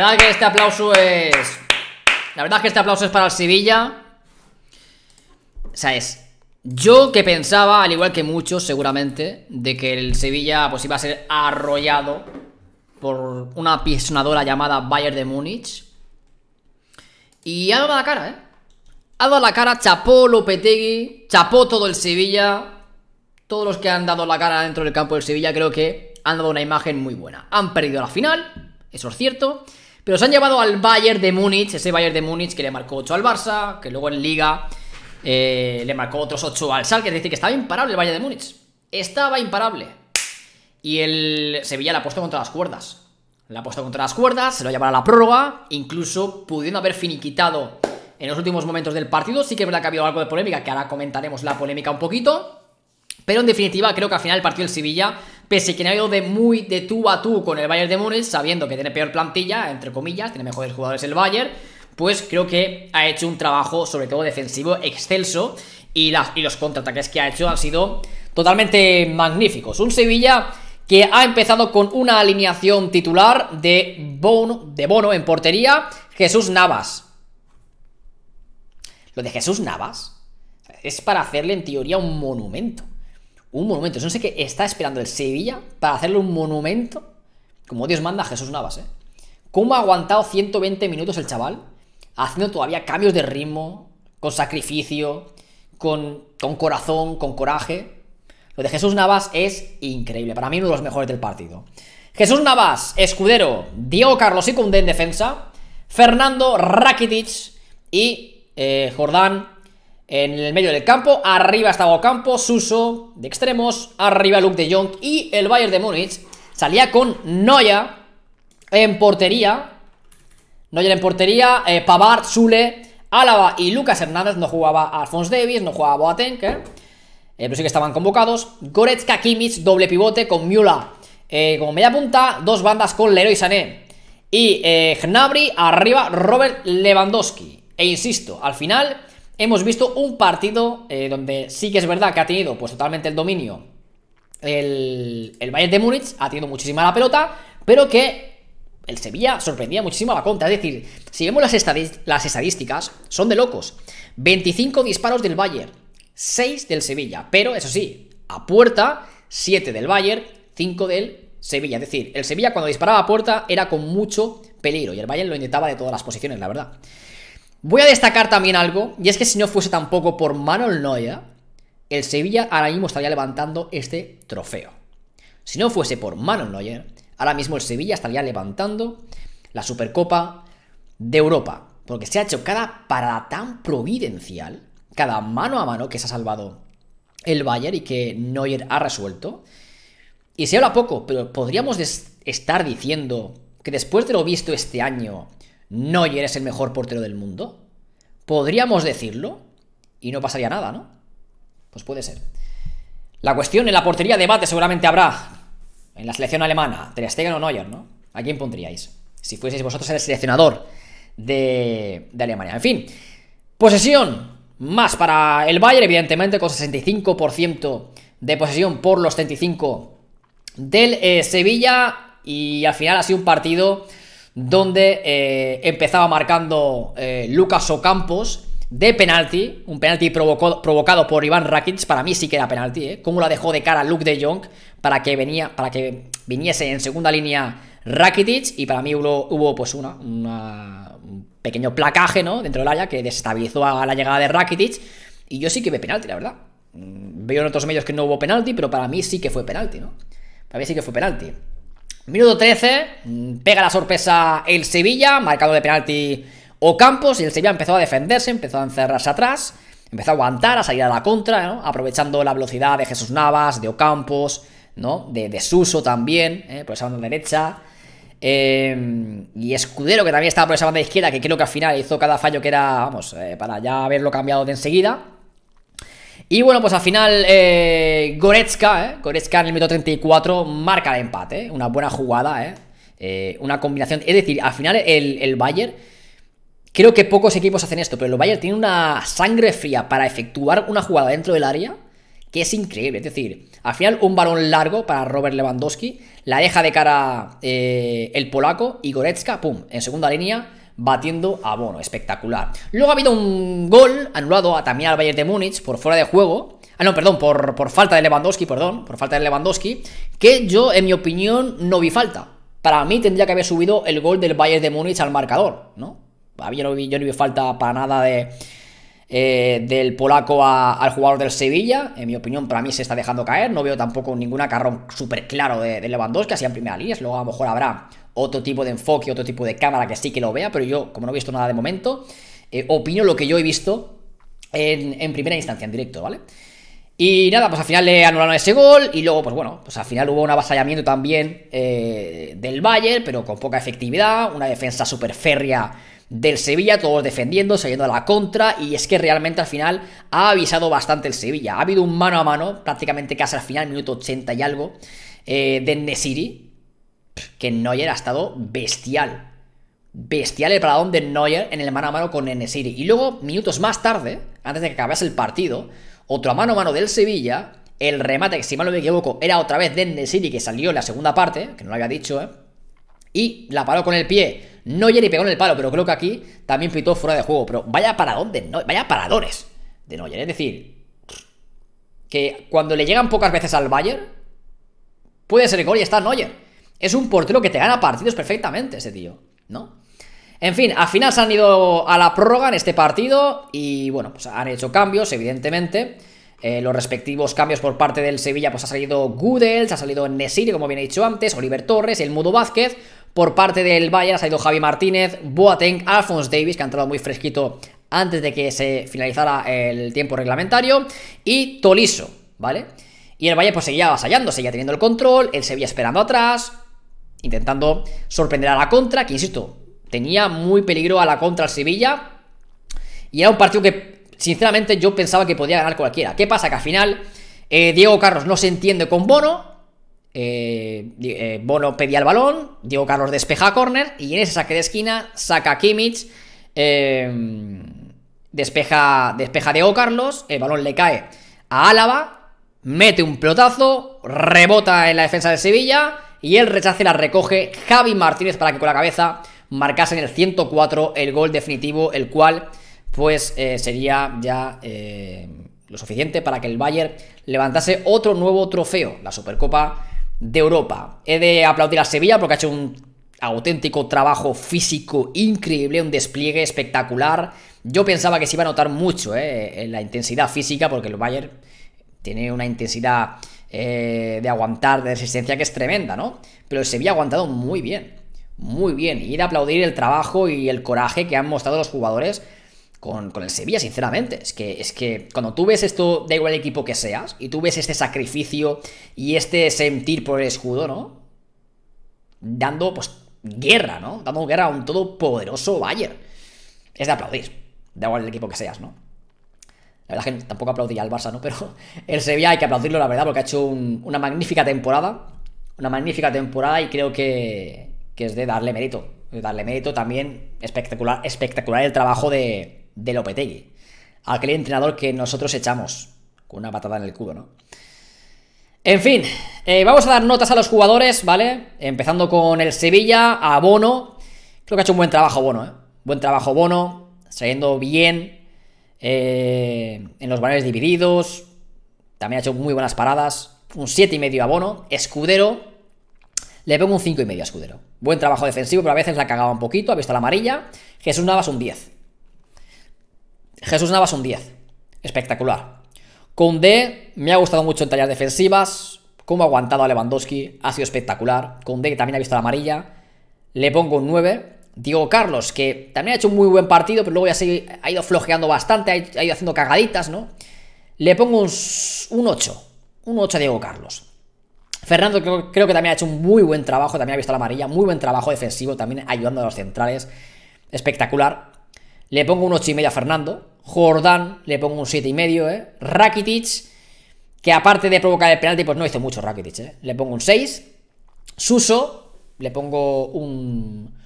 verdad que este aplauso es... La verdad que este aplauso es para el Sevilla. O sea, es... Yo que pensaba, al igual que muchos seguramente, de que el Sevilla pues iba a ser arrollado por una pisonadora llamada Bayern de Múnich. Y ha dado la cara, ¿eh? Ha dado la cara, chapó Lopetegui, chapó todo el Sevilla. Todos los que han dado la cara dentro del campo del Sevilla creo que han dado una imagen muy buena. Han perdido la final, eso es cierto. Pero se han llevado al Bayern de Múnich, ese Bayern de Múnich que le marcó 8 al Barça, que luego en Liga eh, le marcó otros 8 al Schalke, es decir, que estaba imparable el Bayern de Múnich. Estaba imparable. Y el Sevilla la ha puesto contra las cuerdas. La ha puesto contra las cuerdas, se lo llevado a la prórroga, incluso pudiendo haber finiquitado en los últimos momentos del partido. Sí que es verdad que ha habido algo de polémica, que ahora comentaremos la polémica un poquito. Pero en definitiva, creo que al final el partido del Sevilla pese que no ha ido de muy de tú a tú con el Bayern de Múnich, sabiendo que tiene peor plantilla, entre comillas, tiene mejores jugadores el Bayern, pues creo que ha hecho un trabajo, sobre todo defensivo, excelso, y, los contraataques que ha hecho han sido totalmente magníficos. Un Sevilla que ha empezado con una alineación titular de Bono, de Bono en portería, Jesús Navas. Lo de Jesús Navas es para hacerle en teoría un monumento un monumento. Yo no sé qué está esperando el Sevilla para hacerle un monumento, como Dios manda a Jesús Navas, ¿eh? ¿Cómo ha aguantado 120 minutos el chaval? Haciendo todavía cambios de ritmo, con sacrificio, con, con corazón, con coraje. Lo de Jesús Navas es increíble. Para mí, uno de los mejores del partido. Jesús Navas, escudero. Diego Carlos y Cundé en defensa. Fernando Rakitic y eh, Jordán en el medio del campo, arriba estaba Ocampo, Suso de extremos, arriba Luke de Jong y el Bayern de Múnich salía con Noya en portería. Noya en portería, eh, Pavard, Zule... Álava y Lucas Hernández. No jugaba Alphonse Davis, no jugaba Boateng, ¿eh? Eh, pero sí que estaban convocados. Goretzka, Kimmich, doble pivote con Miula como media punta, dos bandas con Leroy Sané. Y Gnabry, arriba Robert Lewandowski. E insisto, al final hemos visto un partido eh, donde sí que es verdad que ha tenido pues totalmente el dominio el, Bayern de Múnich, ha tenido muchísima la pelota, pero que el Sevilla sorprendía muchísimo a la contra. Es decir, si vemos las, las estadísticas, son de locos. 25 disparos del Bayern, 6 del Sevilla, pero eso sí, a puerta, 7 del Bayern, 5 del Sevilla. Es decir, el Sevilla cuando disparaba a puerta era con mucho peligro y el Bayern lo intentaba de todas las posiciones, la verdad. Voy a destacar también algo, y es que si no fuese tampoco por Manuel Neuer, el Sevilla ahora mismo estaría levantando este trofeo. Si no fuese por Manuel Neuer, ahora mismo el Sevilla estaría levantando la Supercopa de Europa, porque se ha hecho cada tan providencial, cada mano a mano que se ha salvado el Bayern y que Neuer ha resuelto. Y se habla poco, pero podríamos estar diciendo que después de lo visto este año Neuer es el mejor portero del mundo? Podríamos decirlo y no pasaría nada, ¿no? Pues puede ser. La cuestión en la portería debate seguramente habrá en la selección alemana, Ter Stegen o Neuer, ¿no? ¿A quién pondríais? Si fueseis vosotros el seleccionador de, Alemania. En fin, posesión más para el Bayern, evidentemente, con 65% de posesión por los 35 del eh, Sevilla. Y al final ha sido un partido donde eh, empezaba marcando eh, Lucas Ocampos de penalti, un penalti provocado por Iván Rakitic, para mí sí que era penalti, ¿eh? Cómo la dejó de cara Luke de Jong para que, venía, para que viniese en segunda línea Rakitic y para mí hubo, pues un pequeño placaje, ¿no? Dentro del área que desestabilizó a la llegada de Rakitic y yo sí que ve penalti, la verdad. Mm, veo en otros medios que no hubo penalti, pero para mí sí que fue penalti, ¿no? Para mí sí que fue penalti. Minuto 13, pega la sorpresa el Sevilla, marcado de penalti Ocampos, y el Sevilla empezó a defenderse, empezó a encerrarse atrás, empezó a aguantar, a salir a la contra, aprovechando la velocidad de Jesús Navas, de Ocampos, ¿no? de, desuso Suso también, ¿eh? por esa banda derecha. Eh, y Escudero, que también estaba por esa banda izquierda, que creo que al final hizo cada fallo que era, vamos, eh, para ya haberlo cambiado de enseguida. Y bueno, pues al final eh, Goretzka, eh, Goretzka en el minuto 34 marca el empate, eh, una buena jugada, eh, eh, una combinación. Es decir, al final el, Bayern, creo que pocos equipos hacen esto, pero el Bayern tiene una sangre fría para efectuar una jugada dentro del área que es increíble. Es decir, al final un balón largo para Robert Lewandowski, la deja de cara el polaco y Goretzka, pum, en segunda línea batiendo a Bono, espectacular. Luego ha habido un gol anulado a, también al Bayern de Múnich por fuera de juego. Ah, no, perdón, por, por falta de Lewandowski, perdón, por falta de Lewandowski, que yo, en mi opinión, no vi falta. Para mí tendría que haber subido el gol del Bayern de Múnich al marcador, ¿no? Yo no vi, yo no vi falta para nada de, eh, del polaco al jugador del Sevilla. En mi opinión, para mí se está dejando caer. No veo tampoco ninguna carrón súper claro de, de, Lewandowski, así en primera línea. Luego a lo mejor habrá otro tipo de enfoque, otro tipo de cámara que sí que lo vea, pero yo, como no he visto nada de momento, eh, opino lo que yo he visto en, primera instancia, en directo, ¿vale? Y nada, pues al final le anularon ese gol y luego, pues bueno, pues al final hubo un avasallamiento también eh, del Bayern, pero con poca efectividad, una defensa súper férrea del Sevilla, todos defendiendo, saliendo a la contra, y es que realmente al final ha avisado bastante el Sevilla. Ha habido un mano a mano, prácticamente casi al final, minuto 80 y algo, eh, de Nesiri, que Neuer ha estado bestial. Bestial el paradón de Neuer en el mano a mano con Enesiri. Y luego, minutos más tarde, antes de que acabase el partido, otro mano a mano del Sevilla, el remate, que si mal no me equivoco, era otra vez de Enesiri que salió en la segunda parte, que no lo había dicho, ¿eh? Y la paró con el pie. Neuer y pegó en el palo, pero creo que aquí también pitó fuera de juego. Pero vaya paradón de Neuer, vaya paradores de Neuer. Es decir, que cuando le llegan pocas veces al Bayern, puede ser gol y está Neuer. Es un portero que te gana partidos perfectamente, ese tío, ¿no? En fin, al final se han ido a la prórroga en este partido y bueno, pues han hecho cambios, evidentemente. Eh, los respectivos cambios por parte del Sevilla, pues ha salido se ha salido Nesiri, como bien he dicho antes, Oliver Torres, el Mudo Vázquez. Por parte del Bayern ha salido Javi Martínez, Boateng, Alphonse Davis, que ha entrado muy fresquito antes de que se finalizara el tiempo reglamentario, y Toliso, ¿vale? Y el Valle pues seguía avasallando seguía teniendo el control, el Sevilla esperando atrás, intentando sorprender a la contra, que insisto, tenía muy peligro a la contra el Sevilla. Y era un partido que, sinceramente, yo pensaba que podía ganar cualquiera. ¿Qué pasa? Que al final eh, Diego Carlos no se entiende con Bono. Eh, eh, Bono pedía el balón, Diego Carlos despeja a córner y en ese saque de esquina saca a Kimmich, em, despeja, despeja Diego Carlos, el balón le cae a Álava, mete un pelotazo, rebota en la defensa de Sevilla, y el rechace la recoge Javi Martínez para que con la cabeza marcase en el 104 el gol definitivo, el cual pues eh, sería ya eh, lo suficiente para que el Bayern levantase otro nuevo trofeo, la Supercopa de Europa. He de aplaudir a Sevilla porque ha hecho un auténtico trabajo físico increíble, un despliegue espectacular. Yo pensaba que se iba a notar mucho eh, en la intensidad física porque el Bayern tiene una intensidad eh, de aguantar, de resistencia que es tremenda, ¿no? Pero el Sevilla ha aguantado muy bien, muy bien. Y de aplaudir el trabajo y el coraje que han mostrado los jugadores con, el Sevilla, sinceramente. Es que, es que cuando tú ves esto, da igual el equipo que seas, y tú ves este sacrificio y este sentir por el escudo, ¿no? Dando, pues, guerra, ¿no? Dando guerra a un todopoderoso Bayern. Es de aplaudir. Da igual el equipo que seas, ¿no? La verdad que tampoco aplaudía al Barça, ¿no? Pero el Sevilla hay que aplaudirlo, la verdad, porque ha hecho una magnífica temporada. Una magnífica temporada y creo que, es de darle mérito. De darle mérito también espectacular, espectacular el trabajo de, de Lopetegui. Aquel entrenador que nosotros echamos con una patada en el culo, ¿no? En fin, eh, vamos a dar notas a los jugadores, ¿vale? Empezando con el Sevilla, a Bono. Creo que ha hecho un buen trabajo Bono, ¿eh? Buen trabajo Bono, saliendo bien, eh, en los balones divididos, también ha hecho muy buenas paradas, un 7,5 a Bono, Escudero, le pongo un 5,5 a Escudero. Buen trabajo defensivo, pero a veces la cagaba un poquito, ha visto la amarilla, Jesús Navas un 10. Jesús Navas un 10, espectacular. Con D me ha gustado mucho en tallas defensivas, cómo ha aguantado a Lewandowski, ha sido espectacular. Con D que también ha visto la amarilla, le pongo un 9. Diego Carlos, que también ha hecho un muy buen partido, pero luego ya se ha ido flojeando bastante, ha ido haciendo cagaditas, ¿no? Le pongo un, un 8, un 8 a Diego Carlos. Fernando creo, que también ha hecho un muy buen trabajo, también ha visto la amarilla, muy buen trabajo defensivo, también ayudando a los centrales. Espectacular. Le pongo un 8,5 a Fernando. Jordán le pongo un 7,5, ¿eh? Rakitic, que aparte de provocar el penalti, pues no hizo mucho Rakitic, ¿eh? Le pongo un 6. Suso, le pongo un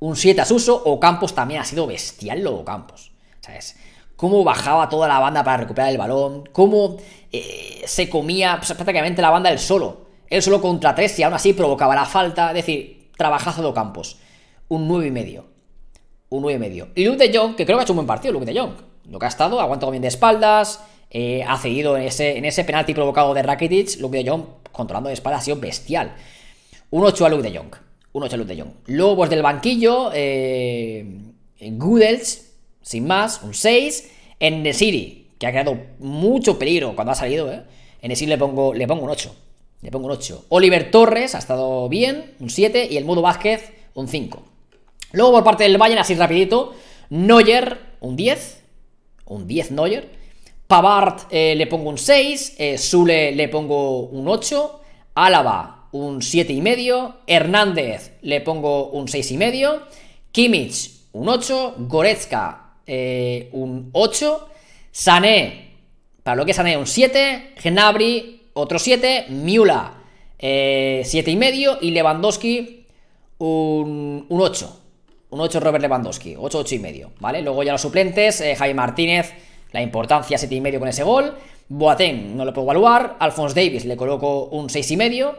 un 7 a Suso, campos también ha sido bestial lo de Ocampos, ¿sabes? Cómo bajaba toda la banda para recuperar el balón, cómo eh, se comía prácticamente la banda él solo. Él solo contra 3 y aún así provocaba la falta, es decir, trabajazo de campos Un 9 y medio. Un 9 y medio. Y Luke de Jong, que creo que ha hecho un buen partido, Luke de Jong. Lo que ha estado, aguantado bien de espaldas, eh, ha cedido en ese, en ese penalti provocado de Rakitic, Luke de Jong controlando de espaldas ha sido bestial. Un 8 a Luke de Jong. Un 8 Luke de Jong. Lobos del banquillo, eh, Goodels, sin más, un 6. En Nesiri, que ha creado mucho peligro cuando ha salido, ¿eh? En Nesiri le pongo, le pongo un 8. Le pongo un 8. Oliver Torres ha estado bien, un 7. Y el Modo Vázquez, un 5. Luego por parte del Bayern, así rapidito, Neuer, un 10. Un 10 Neuer. Pavard eh, le pongo un 6. Eh, Sule le pongo un 8. Álava un 7,5. Hernández le pongo un 6,5. Kimmich un 8. Goretzka eh, un 8. Sané, para lo que Sané un 7. Genabri, otro 7. Miula eh, 7,5. Y Lewandowski un, 8. Un 8 Robert Lewandowski, 8, 8 y medio, ¿vale? Luego ya los suplentes, eh, Jaime Martínez, la importancia 7 y medio con ese gol. Boateng no lo puedo evaluar. Alphonse Davis le coloco un 6 y medio.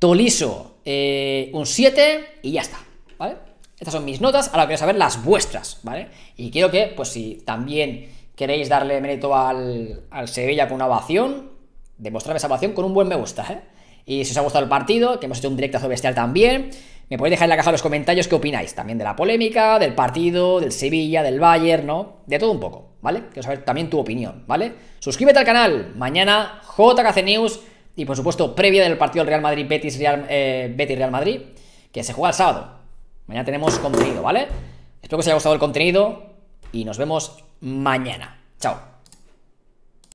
Toliso eh, un 7 y ya está, ¿vale? Estas son mis notas, ahora quiero saber las vuestras, ¿vale? Y quiero que, pues si también queréis darle mérito al, al Sevilla con una ovación, demostrarme esa ovación con un buen me gusta, ¿eh? Y si os ha gustado el partido, que hemos hecho un directazo bestial también, me podéis dejar en la caja de los comentarios qué opináis, también de la polémica, del partido, del Sevilla, del Bayern, ¿no? De todo un poco, ¿vale? Quiero saber también tu opinión, ¿vale? Suscríbete al canal, mañana JKC News y por supuesto, previa del partido Real Madrid Betis Real, eh, Betis Real Madrid, que se juega el sábado. Mañana tenemos contenido, ¿vale? Espero que os haya gustado el contenido y nos vemos mañana. Chao.